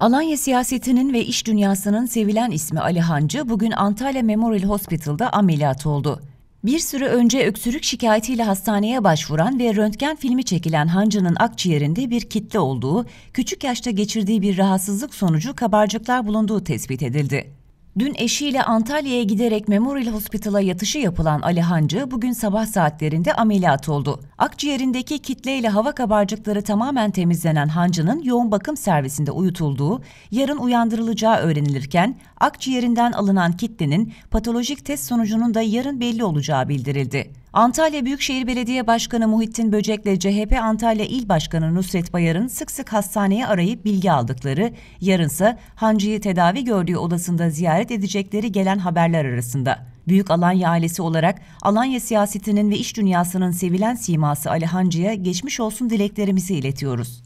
Alanya siyasetinin ve iş dünyasının sevilen ismi Ali Hancı bugün Antalya Memorial Hospital'da ameliyat oldu. Bir süre önce öksürük şikayetiyle hastaneye başvuran ve röntgen filmi çekilen Hancı'nın akciğerinde bir kitle olduğu, küçük yaşta geçirdiği bir rahatsızlık sonucu kabarcıklar bulunduğu tespit edildi. Dün eşiyle Antalya'ya giderek Memorial Hospital'a yatışı yapılan Ali Hancı bugün sabah saatlerinde ameliyat oldu. Akciğerindeki kitle ile hava kabarcıkları tamamen temizlenen Hancı'nın yoğun bakım servisinde uyutulduğu, yarın uyandırılacağı öğrenilirken akciğerinden alınan kitlenin patolojik test sonucunun da yarın belli olacağı bildirildi. Antalya Büyükşehir Belediye Başkanı Muhittin Böcek'le CHP Antalya İl Başkanı Nusret Bayar'ın sık sık hastaneye arayıp bilgi aldıkları, yarınsa hancıyı tedavi gördüğü odasında ziyaret edecekleri gelen haberler arasında. Büyük Alanya ailesi olarak Alanya siyasetinin ve iş dünyasının sevilen siması Ali Hancı'ya geçmiş olsun dileklerimizi iletiyoruz.